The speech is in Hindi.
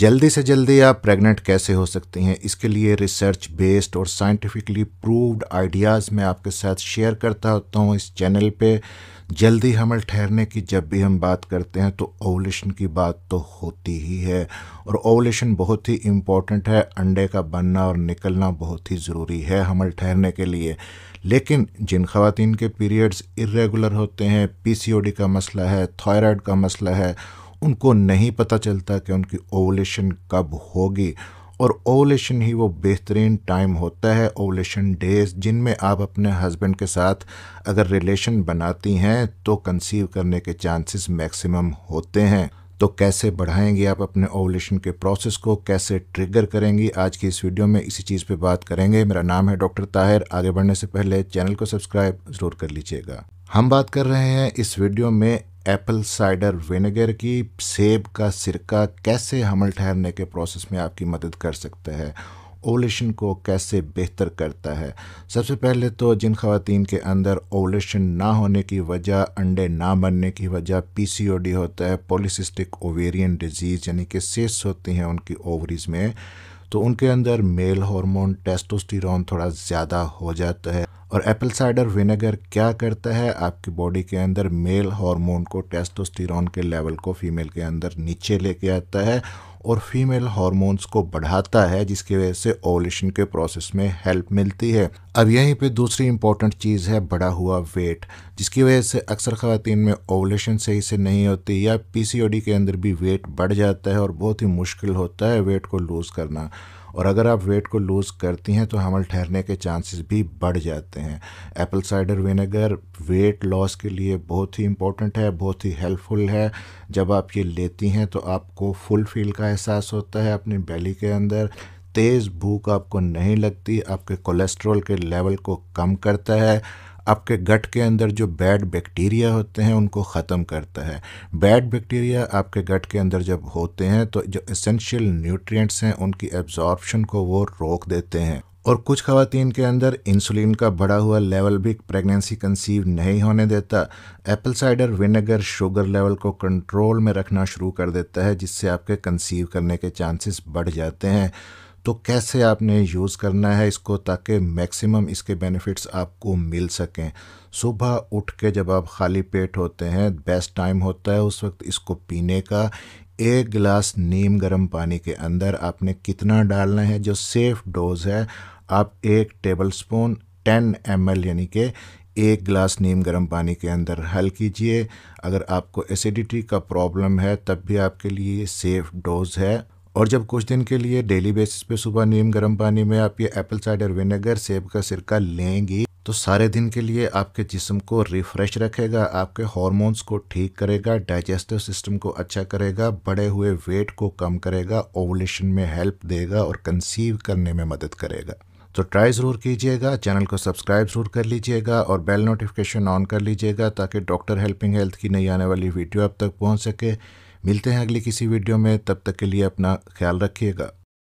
जल्दी से जल्दी आप प्रेग्नेंट कैसे हो सकती हैं इसके लिए रिसर्च बेस्ड और साइंटिफिकली प्रूव्ड आइडियाज़ मैं आपके साथ शेयर करता होता हूँ इस चैनल पे जल्दी हमल ठहरने की जब भी हम बात करते हैं तो ओवलेशन की बात तो होती ही है और ओवलेशन बहुत ही इम्पॉर्टेंट है अंडे का बनना और निकलना बहुत ही ज़रूरी है हमल ठहरने के लिए लेकिन जिन खातन के पीरियड्स इरेगुलर होते हैं पीसीओडी का मसला है थायराइड का मसला है उनको नहीं पता चलता कि उनकी ओवलेशन कब होगी और ओवलेशन ही वो बेहतरीन टाइम होता है ओवलेशन डेज जिनमें आप अपने हस्बैंड के साथ अगर रिलेशन बनाती हैं तो कंसीव करने के चांसेस मैक्सिमम होते हैं तो कैसे बढ़ाएंगे आप अपने ओवलेशन के प्रोसेस को कैसे ट्रिगर करेंगी आज की इस वीडियो में इसी चीज़ पे बात करेंगे मेरा नाम है डॉक्टर ताहिर आगे बढ़ने से पहले चैनल को सब्सक्राइब ज़रूर कर लीजिएगा हम बात कर रहे हैं इस वीडियो में एप्पल साइडर विनेगर की सेब का सिरका कैसे हमल ठहरने के प्रोसेस में आपकी मदद कर सकता है ओलेशन को कैसे बेहतर करता है सबसे पहले तो जिन खातन के अंदर ओलेशन ना होने की वजह अंडे ना बनने की वजह पीसीओडी होता है पोलिसिस्टिक ओवेरियन डिजीज़ यानी कि सेस होती हैं उनकी ओवरीज़ में तो उनके अंदर मेल हार्मोन टेस्टोस्टिरोन थोड़ा ज़्यादा हो जाता है और एप्पल साइडर विनेगर क्या करता है आपकी बॉडी के अंदर मेल हार्मोन को टेस्टोस्टिरोन के लेवल को फीमेल के अंदर नीचे लेके आता है और फीमेल हॉर्मोन्स को बढ़ाता है जिसकी वजह से ओवलेशन के प्रोसेस में हेल्प मिलती है अब यहीं पे दूसरी इंपॉर्टेंट चीज़ है बढ़ा हुआ वेट जिसकी वजह से अक्सर खातन में ओवलेशन सही से नहीं होती या पी के अंदर भी वेट बढ़ जाता है और बहुत ही मुश्किल होता है वेट को लूज़ करना और अगर आप वेट को लूज़ करती हैं तो हमल ठहरने के चांसेस भी बढ़ जाते हैं apple cider vinegar weight loss के लिए बहुत ही इंपॉर्टेंट है बहुत ही हेल्पफुल है जब आप ये लेती हैं तो आपको फुल फील का एहसास होता है अपनी बेली के अंदर तेज़ भूख आपको नहीं लगती आपके कोलेस्ट्रॉल के लेवल को कम करता है आपके गट के अंदर जो बैड बैक्टीरिया होते हैं उनको ख़त्म करता है बैड बैक्टीरिया आपके गट के अंदर जब होते हैं तो जो इसेंशियल न्यूट्रिएंट्स हैं उनकी एब्जॉर्बशन को वो रोक देते हैं और कुछ खातन के अंदर इंसुलिन का बढ़ा हुआ लेवल भी प्रेगनेंसी कंसीव नहीं होने देता apple cider vinegar sugar level को कंट्रोल में रखना शुरू कर देता है जिससे आपके कंसीव करने के चांसेस बढ़ जाते हैं तो कैसे आपने यूज़ करना है इसको ताकि मैक्सिमम इसके बेनिफिट्स आपको मिल सकें सुबह उठ के जब आप खाली पेट होते हैं बेस्ट टाइम होता है उस वक्त इसको पीने का एक गिलास नीम गर्म पानी के अंदर आपने कितना डालना है जो सेफ़ डोज है आप एक टेबल स्पून टेन एम यानी कि एक गिलास नीम गर्म पानी के अंदर हल कीजिए अगर आपको एसिडिटी का प्रॉब्लम है तब भी आपके लिए सेफ़ डोज़ है और जब कुछ दिन के लिए डेली बेसिस पे सुबह नीम गर्म पानी में आप ये एप्पल साइडर विनेगर सेब का सिरका लेंगी तो सारे दिन के लिए आपके जिस्म को रिफ्रेश रखेगा आपके हॉर्मोन्स को ठीक करेगा डाइजेस्टिव सिस्टम को अच्छा करेगा बढ़े हुए वेट को कम करेगा ओवलेशन में हेल्प देगा और कंसीव करने में मदद करेगा तो ट्राई ज़रूर कीजिएगा चैनल को सब्सक्राइब ज़रूर कर लीजिएगा और बेल नोटिफिकेशन ऑन कर लीजिएगा ताकि डॉक्टर हेल्पिंग हेल्थ की नई आने वाली वीडियो आप तक पहुंच सके मिलते हैं अगले किसी वीडियो में तब तक के लिए अपना ख्याल रखिएगा